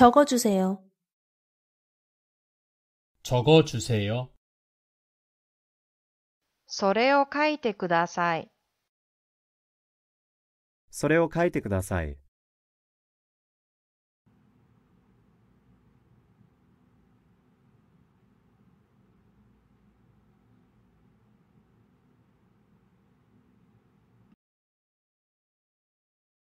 적어주세요적어주세요それを書いてください。それを書いてください。